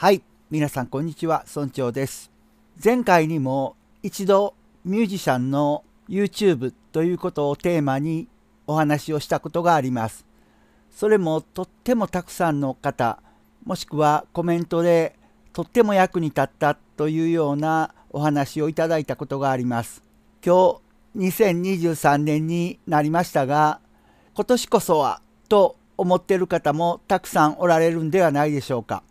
はい皆さんこんにちは村長です前回にも一度ミュージシャンの YouTube ということをテーマにお話をしたことがありますそれもとってもたくさんの方もしくはコメントでとっても役に立ったというようなお話をいただいたことがあります今日2023年になりましたが今年こそはと思ってる方もたくさんおられるんではないでしょうか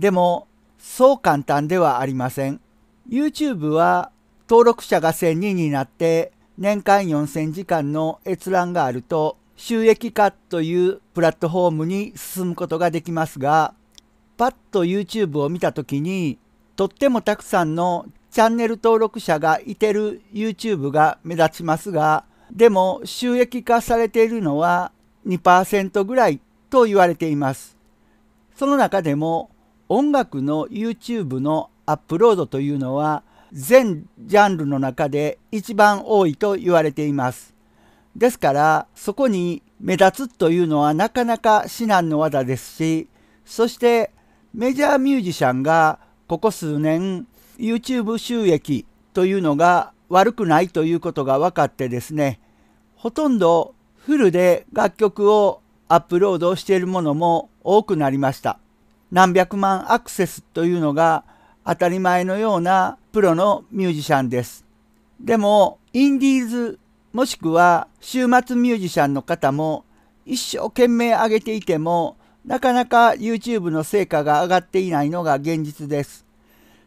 でも、そう簡単ではありません。YouTube は登録者が1000人になって年間4000時間の閲覧があると収益化というプラットフォームに進むことができますが、パッと YouTube を見た時にとってもたくさんのチャンネル登録者がいてる YouTube が目立ちますが、でも収益化されているのは2%ぐらいと言われています。その中でも音楽の YouTube のアップロードというのは全ジャンルの中で一番多いと言われています。ですからそこに目立つというのはなかなか至難の技ですしそしてメジャーミュージシャンがここ数年 YouTube 収益というのが悪くないということが分かってですねほとんどフルで楽曲をアップロードしているものも多くなりました。何百万アクセスというのが当たり前のようなプロのミュージシャンです。でも、インディーズもしくは週末ミュージシャンの方も一生懸命上げていてもなかなか YouTube の成果が上がっていないのが現実です。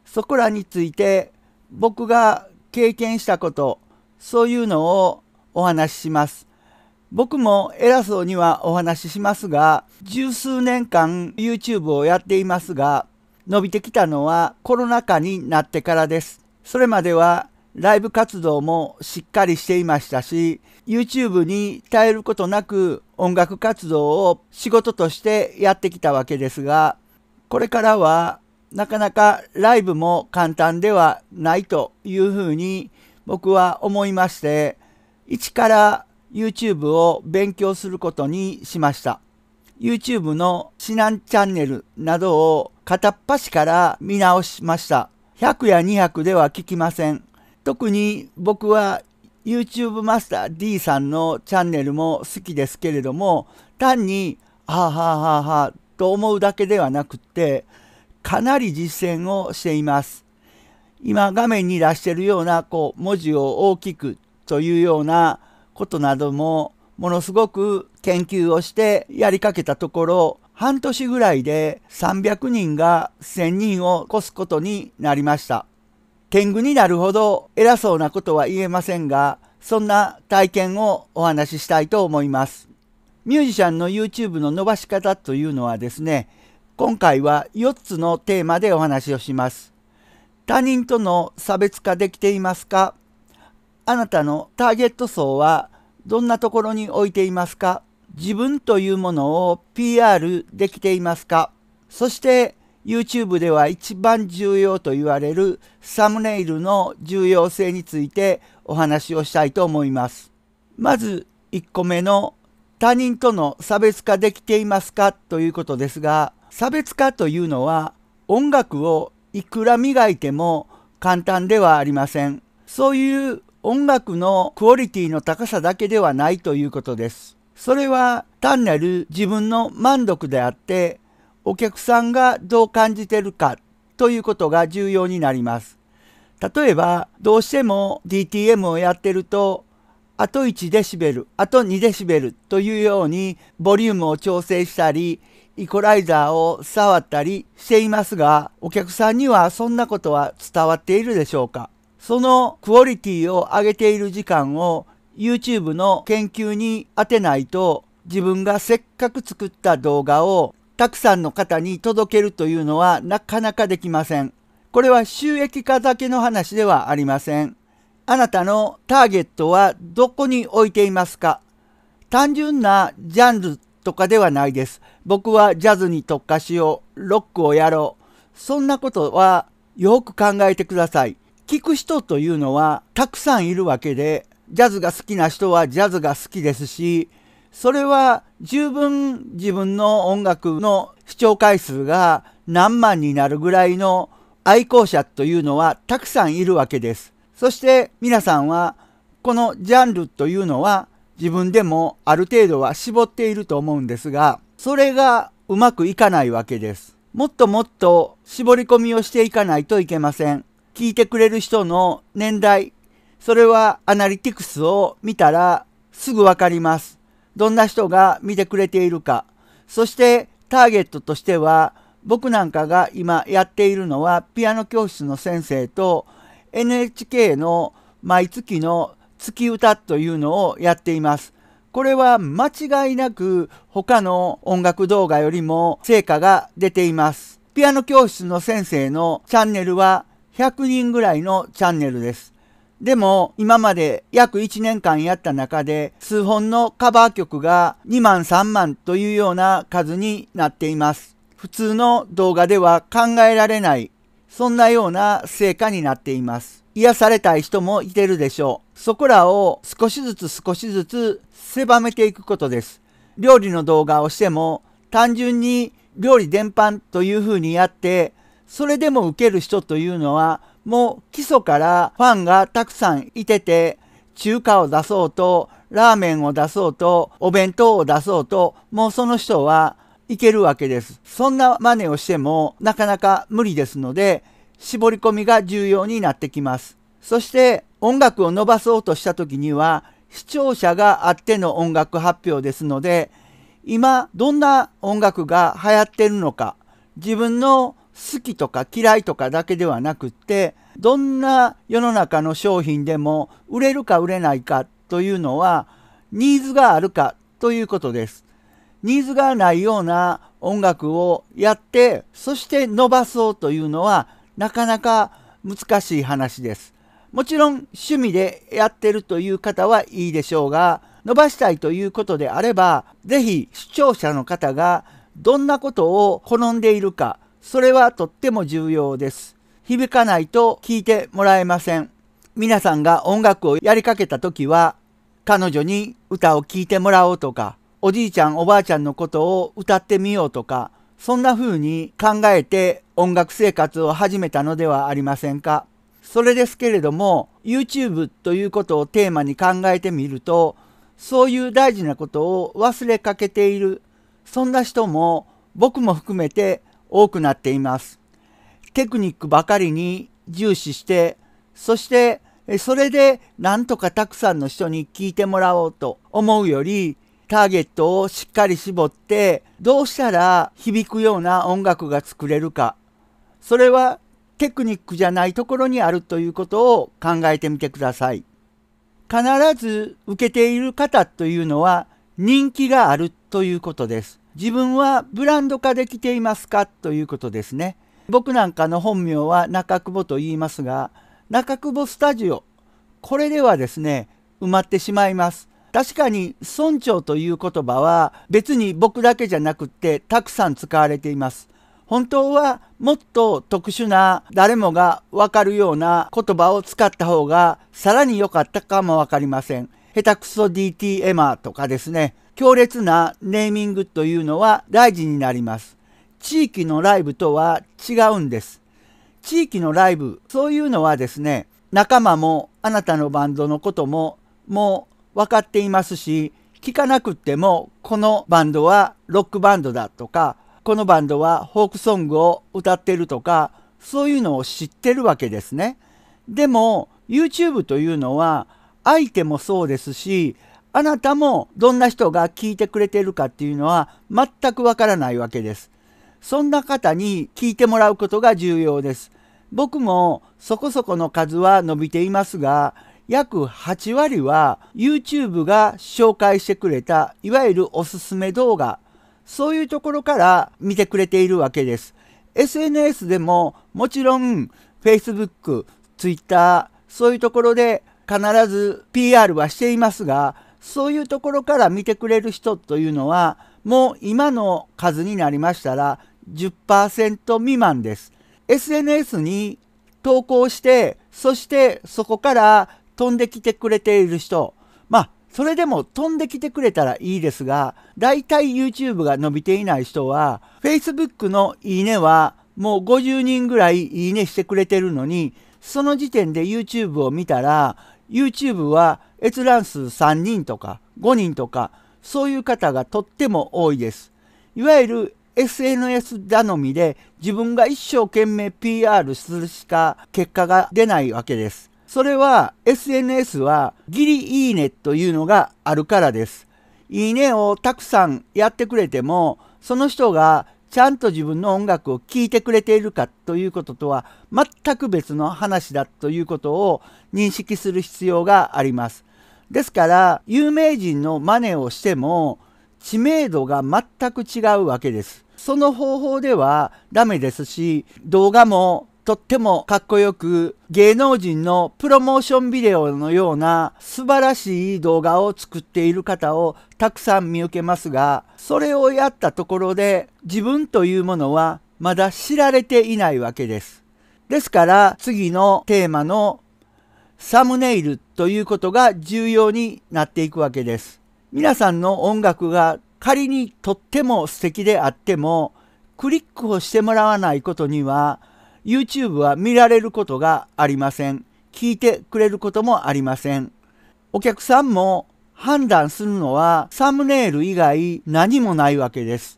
そこらについて僕が経験したことそういうのをお話しします。僕も偉そうにはお話ししますが、十数年間 YouTube をやっていますが、伸びてきたのはコロナ禍になってからです。それまではライブ活動もしっかりしていましたし、YouTube に耐えることなく音楽活動を仕事としてやってきたわけですが、これからはなかなかライブも簡単ではないというふうに僕は思いまして、一から YouTube を勉強することにしました。YouTube の指南チャンネルなどを片っ端から見直しました。100や200では聞きません。特に僕は YouTube マスター D さんのチャンネルも好きですけれども、単に、はあはあはあはあと思うだけではなくって、かなり実践をしています。今画面に出してるような、こう、文字を大きくというようなことなどもものすごく研究をしてやりかけたところ半年ぐらいで300人が1000人を超すことになりました。天狗になるほど偉そうなことは言えませんが、そんな体験をお話ししたいと思います。ミュージシャンの YouTube の伸ばし方というのはですね、今回は4つのテーマでお話をします。他人との差別化できていますかあなたのターゲット層はどんなところに置いていますか自分というものを PR できていますかそして YouTube では一番重要と言われるサムネイルの重要性についてお話をしたいと思います。まず1個目の他人との差別化できていますかということですが差別化というのは音楽をいくら磨いても簡単ではありません。そういう音楽のクオリティの高さだけではないということです。それは単なる自分の満足であって、お客さんがどう感じてるかということが重要になります。例えば、どうしても DTM をやってると、あと1デシベル、あと2デシベルというようにボリュームを調整したり、イコライザーを触ったりしていますが、お客さんにはそんなことは伝わっているでしょうかそのクオリティを上げている時間を YouTube の研究に当てないと自分がせっかく作った動画をたくさんの方に届けるというのはなかなかできません。これは収益化だけの話ではありません。あなたのターゲットはどこに置いていますか単純なジャンルとかではないです。僕はジャズに特化しよう、ロックをやろう。そんなことはよく考えてください。聞く人というのはたくさんいるわけで、ジャズが好きな人はジャズが好きですし、それは十分自分の音楽の視聴回数が何万になるぐらいの愛好者というのはたくさんいるわけです。そして皆さんはこのジャンルというのは自分でもある程度は絞っていると思うんですが、それがうまくいかないわけです。もっともっと絞り込みをしていかないといけません。聞いてくれる人の年代、それはアナリティクスを見たらすぐわかります。どんな人が見てくれているか。そしてターゲットとしては僕なんかが今やっているのはピアノ教室の先生と NHK の毎月の月歌というのをやっています。これは間違いなく他の音楽動画よりも成果が出ています。ピアノ教室の先生のチャンネルは100人ぐらいのチャンネルです。でも今まで約1年間やった中で数本のカバー曲が2万3万というような数になっています。普通の動画では考えられないそんなような成果になっています。癒されたい人もいてるでしょう。そこらを少しずつ少しずつ狭めていくことです。料理の動画をしても単純に料理全般というふうにやってそれでも受ける人というのは、もう基礎からファンがたくさんいてて、中華を出そうと、ラーメンを出そうと、お弁当を出そうと、もうその人はいけるわけです。そんな真似をしてもなかなか無理ですので、絞り込みが重要になってきます。そして音楽を伸ばそうとした時には、視聴者があっての音楽発表ですので、今どんな音楽が流行ってるのか、自分の好きとか嫌いとかだけではなくってどんな世の中の商品でも売れるか売れないかというのはニーズがあるかということです。ニーズがないような音楽をやってそして伸ばそうというのはなかなか難しい話です。もちろん趣味でやってるという方はいいでしょうが伸ばしたいということであれば是非視聴者の方がどんなことを好んでいるかそれはとっても重要です。響かないと聞いてもらえません。皆さんが音楽をやりかけた時は、彼女に歌を聴いてもらおうとか、おじいちゃんおばあちゃんのことを歌ってみようとか、そんな風に考えて音楽生活を始めたのではありませんか。それですけれども、YouTube ということをテーマに考えてみると、そういう大事なことを忘れかけている、そんな人も僕も含めて多くなっています。テクニックばかりに重視して、そしてそれでなんとかたくさんの人に聞いてもらおうと思うより、ターゲットをしっかり絞って、どうしたら響くような音楽が作れるか。それはテクニックじゃないところにあるということを考えてみてください。必ず受けている方というのは人気があるということです。自分はブランド化できていますかということですね。僕なんかの本名は中久保と言いますが、中久保スタジオ、これではですね、埋まってしまいます。確かに村長という言葉は別に僕だけじゃなくってたくさん使われています。本当はもっと特殊な誰もがわかるような言葉を使った方がさらに良かったかもわかりません。下手くそ DT エマとかですね。強烈なネーミングというのは大事になります。地域のライブとは違うんです。地域のライブ、そういうのはですね、仲間もあなたのバンドのことももう分かっていますし、聞かなくってもこのバンドはロックバンドだとか、このバンドはフォークソングを歌ってるとか、そういうのを知ってるわけですね。でも YouTube というのは相手もそうですしあなたもどんな人が聞いてくれてるかっていうのは全くわからないわけです。そんな方に聞いてもらうことが重要です。僕もそこそこの数は伸びていますが、約8割は YouTube が紹介してくれたいわゆるおすすめ動画、そういうところから見てくれているわけです。SNS でももちろん Facebook、Twitter、そういうところで必ず PR はしていますが、そういうところから見てくれる人というのは、もう今の数になりましたら10%未満です。SNS に投稿して、そしてそこから飛んできてくれている人、まあ、それでも飛んできてくれたらいいですが、だいたい YouTube が伸びていない人は、Facebook のいいねはもう50人ぐらいいいねしてくれてるのに、その時点で YouTube を見たら、YouTube は閲覧数3人とか5人とかそういう方がとっても多いです。いわゆる SNS 頼みで自分が一生懸命 PR するしか結果が出ないわけです。それは SNS はギリいいねというのがあるからです。いいねをたくさんやってくれてもその人がちゃんと自分の音楽を聴いてくれているかということとは全く別の話だということを認識する必要があります。ですから有名人の真似をしても知名度が全く違うわけです。その方法ではダメですし動画もとってもかっこよく芸能人のプロモーションビデオのような素晴らしい動画を作っている方をたくさん見受けますが、それをやったところで自分というものはまだ知られていないわけです。ですから次のテーマのサムネイルということが重要になっていくわけです。皆さんの音楽が仮にとっても素敵であってもクリックをしてもらわないことには YouTube は見られることがありません。聞いてくれることもありません。お客さんも判断するのはサムネイル以外何もないわけです。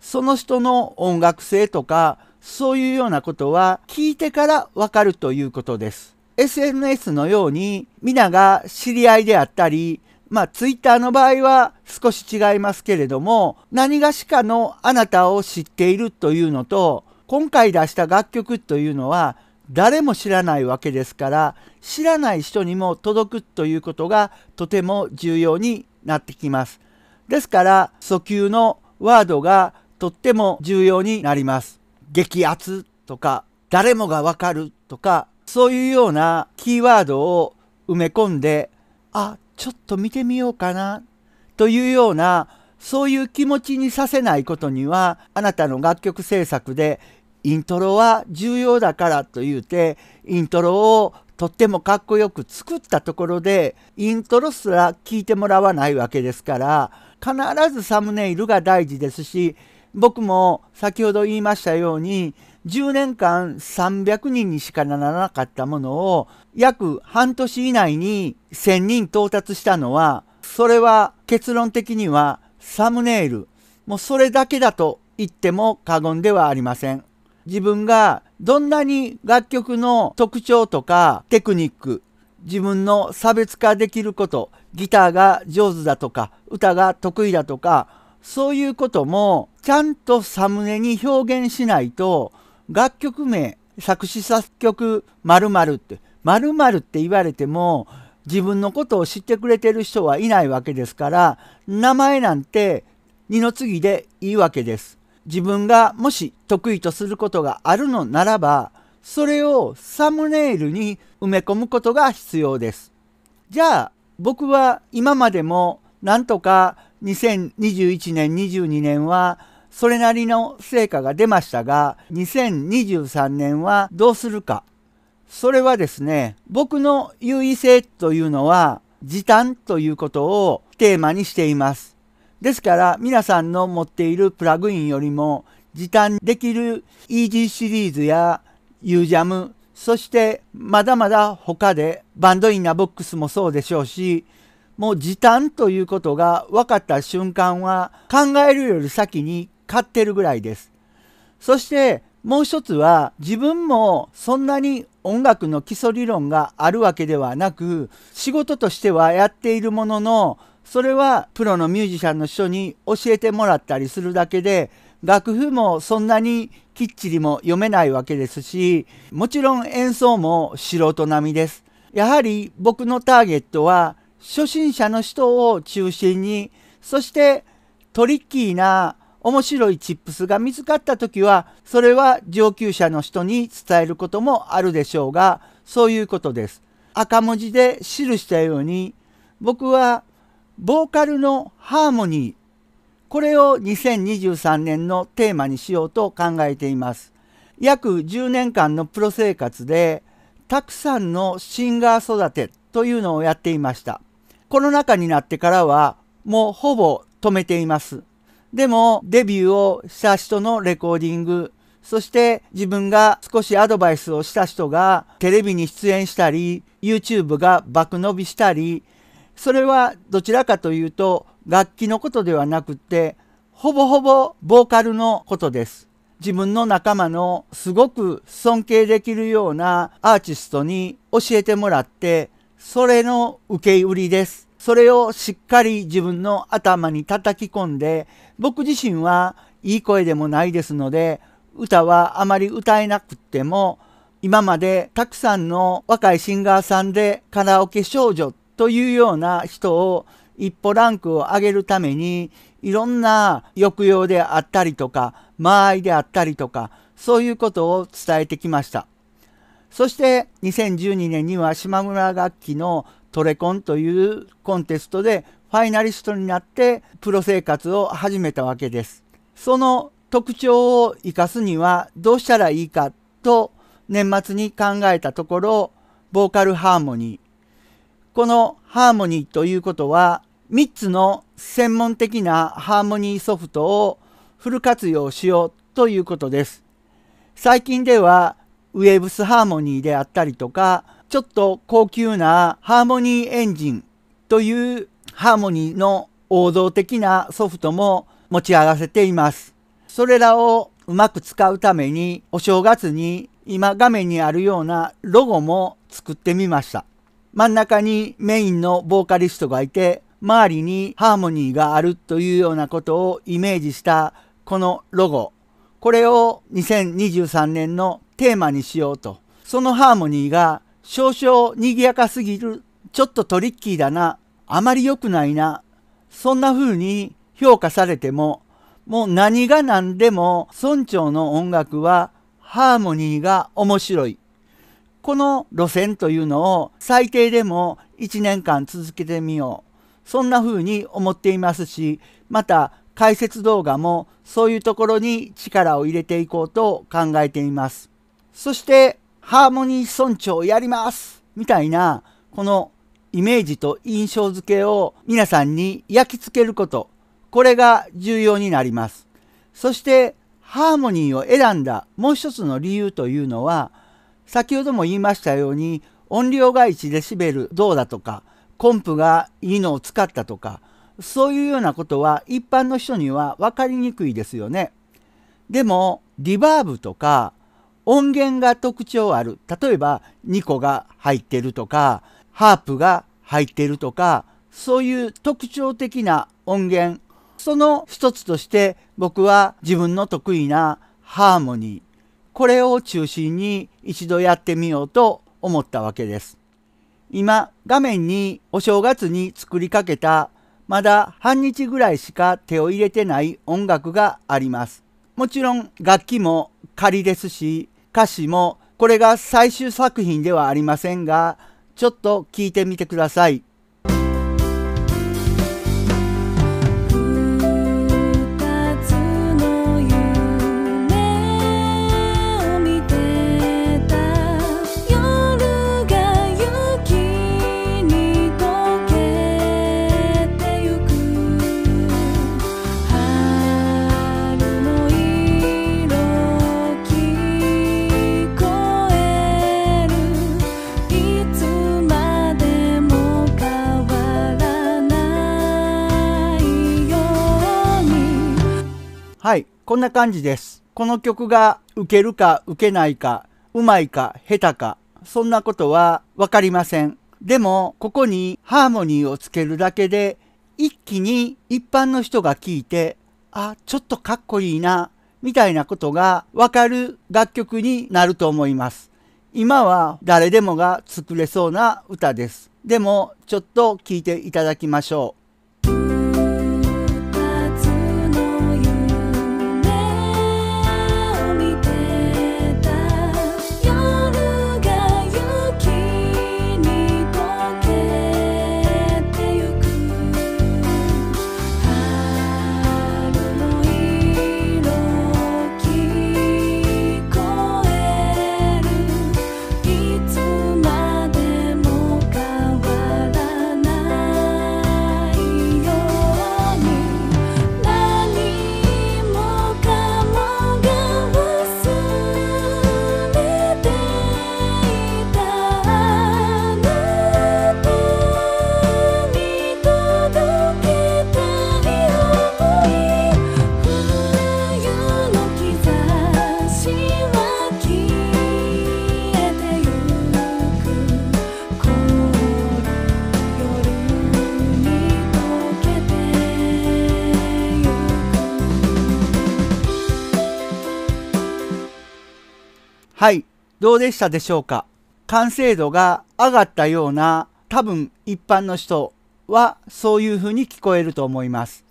その人の音楽性とかそういうようなことは聞いてからわかるということです。SNS のように皆が知り合いであったり、まあ Twitter の場合は少し違いますけれども何がしかのあなたを知っているというのと今回出した楽曲というのは誰も知らないわけですから知らない人にも届くということがとても重要になってきます。ですから訴求のワードがとっても重要になります。激アツとか誰もがわかるとかそういうようなキーワードを埋め込んであちょっと見てみようかなというようなそういう気持ちにさせないことにはあなたの楽曲制作でイントロは重要だからと言うてイントロをとってもかっこよく作ったところでイントロすら聞いてもらわないわけですから必ずサムネイルが大事ですし僕も先ほど言いましたように10年間300人にしかならなかったものを約半年以内に1000人到達したのはそれは結論的にはサムネイル、もうそれだけだと言っても過言ではありません。自分がどんなに楽曲の特徴とかテクニック、自分の差別化できること、ギターが上手だとか、歌が得意だとか、そういうこともちゃんとサムネに表現しないと、楽曲名、作詞作曲〇〇って、〇〇って言われても、自分のことを知ってくれてる人はいないわけですから名前なんて二の次でいいわけです。自分がもし得意とすることがあるのならばそれをサムネイルに埋め込むことが必要です。じゃあ僕は今までもなんとか2021年22年はそれなりの成果が出ましたが2023年はどうするかそれはですね、僕の優位性というのは時短ということをテーマにしています。ですから皆さんの持っているプラグインよりも時短できる EG シリーズや UJAM、そしてまだまだ他でバンドインーボックスもそうでしょうし、もう時短ということが分かった瞬間は考えるより先に買ってるぐらいです。そしてもう一つは自分もそんなに音楽の基礎理論があるわけではなく仕事としてはやっているもののそれはプロのミュージシャンの人に教えてもらったりするだけで楽譜もそんなにきっちりも読めないわけですしもちろん演奏も素人並みです。やはり僕のターゲットは初心者の人を中心にそしてトリッキーな面白いチップスが見つかった時は、それは上級者の人に伝えることもあるでしょうが、そういうことです。赤文字で記したように、僕はボーカルのハーモニー、これを2023年のテーマにしようと考えています。約10年間のプロ生活で、たくさんのシンガー育てというのをやっていました。コロナ禍になってからは、もうほぼ止めています。でも、デビューをした人のレコーディング、そして自分が少しアドバイスをした人がテレビに出演したり、YouTube が爆伸びしたり、それはどちらかというと楽器のことではなくて、ほぼほぼボーカルのことです。自分の仲間のすごく尊敬できるようなアーティストに教えてもらって、それの受け売りです。それをしっかり自分の頭に叩き込んで、僕自身はいい声でもないですので、歌はあまり歌えなくっても、今までたくさんの若いシンガーさんでカラオケ少女というような人を一歩ランクを上げるために、いろんな抑揚であったりとか、間合いであったりとか、そういうことを伝えてきました。そして2012年には島村楽器のトレコンというコンテストでファイナリストになってプロ生活を始めたわけです。その特徴を生かすにはどうしたらいいかと年末に考えたところボーカルハーモニーこのハーモニーということは3つの専門的なハーモニーソフトをフル活用しようということです。最近ではウェーブスハーモニーであったりとかちょっと高級なハーモニーエンジンというハーモニーの王道的なソフトも持ち合わせています。それらをうまく使うためにお正月に今画面にあるようなロゴも作ってみました。真ん中にメインのボーカリストがいて周りにハーモニーがあるというようなことをイメージしたこのロゴ。これを2023年のテーマにしようと。そのハーモニーが少々賑やかすぎる、ちょっとトリッキーだな、あまり良くないな、そんな風に評価されても、もう何が何でも村長の音楽はハーモニーが面白い。この路線というのを最低でも1年間続けてみよう。そんな風に思っていますし、また解説動画もそういうところに力を入れていこうと考えています。そしてハーモニー村長やりますみたいな、このイメージと印象付けを皆さんに焼き付けること、これが重要になります。そして、ハーモニーを選んだもう一つの理由というのは、先ほども言いましたように、音量が1デシベルどうだとか、コンプがいいのを使ったとか、そういうようなことは一般の人には分かりにくいですよね。でも、リバーブとか、音源が特徴ある。例えば、2個が入ってるとか、ハープが入ってるとか、そういう特徴的な音源。その一つとして僕は自分の得意なハーモニー。これを中心に一度やってみようと思ったわけです。今、画面にお正月に作りかけた、まだ半日ぐらいしか手を入れてない音楽があります。もちろん楽器も仮ですし、歌詞もこれが最終作品ではありませんがちょっと聞いてみてください。こんな感じです。この曲が受けるか受けないか、うまいか下手か、そんなことはわかりません。でも、ここにハーモニーをつけるだけで、一気に一般の人が聴いて、あ、ちょっとかっこいいな、みたいなことがわかる楽曲になると思います。今は誰でもが作れそうな歌です。でも、ちょっと聴いていただきましょう。はい、どうでしたでしょうか完成度が上がったような多分一般の人はそういうふうに聞こえると思います。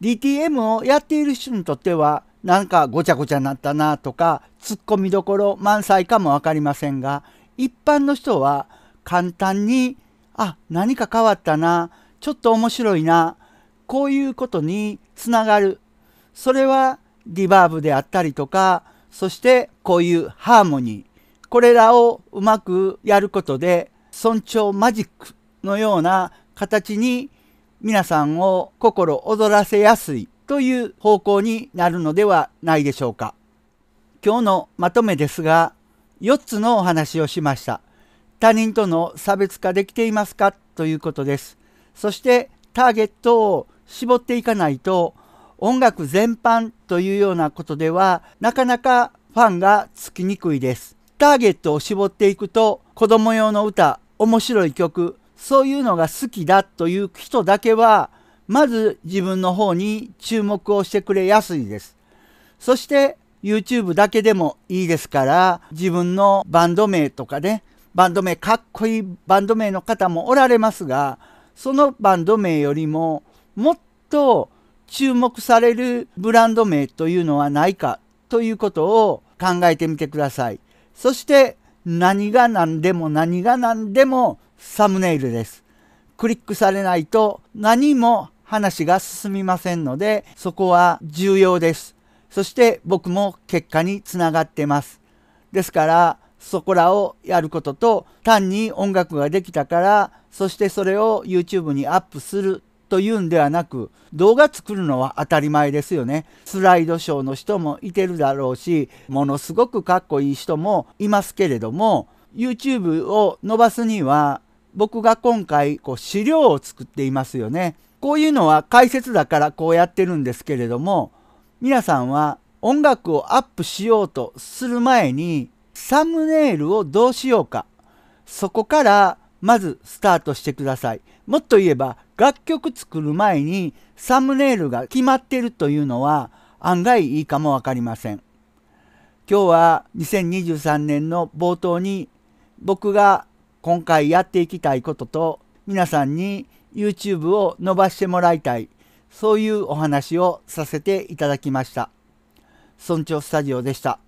DTM をやっている人にとってはなんかごちゃごちゃになったなとかツッコミどころ満載かも分かりませんが一般の人は簡単にあ何か変わったなちょっと面白いなこういうことにつながるそれはリバーブであったりとかそしてこういうハーモニー、これらをうまくやることで、尊重マジックのような形に皆さんを心躍らせやすいという方向になるのではないでしょうか。今日のまとめですが、4つのお話をしました。他人との差別化できていますかということです。そしてターゲットを絞っていかないと音楽全般というようなことではなかなかファンがつきにくいです。ターゲットを絞っていくと子供用の歌、面白い曲、そういうのが好きだという人だけはまず自分の方に注目をしてくれやすいです。そして YouTube だけでもいいですから自分のバンド名とかねバンド名かっこいいバンド名の方もおられますがそのバンド名よりももっと注目されるブランド名というのはないかということを考えてみてください。そして何が何でも何が何でもサムネイルです。クリックされないと何も話が進みませんのでそこは重要です。そして僕も結果につながってます。ですからそこらをやることと単に音楽ができたからそしてそれを YouTube にアップすると言うんではなく動画作るのは当たり前ですよねスライドショーの人もいてるだろうしものすごくかっこいい人もいますけれども YouTube を伸ばすには僕が今回こう資料を作っていますよねこういうのは解説だからこうやってるんですけれども皆さんは音楽をアップしようとする前にサムネイルをどうしようかそこからまずスタートしてくださいもっと言えば楽曲作る前にサムネイルが決まってるというのは案外いいかもわかりません。今日は2023年の冒頭に僕が今回やっていきたいことと皆さんに YouTube を伸ばしてもらいたいそういうお話をさせていただきました。村長スタジオでした。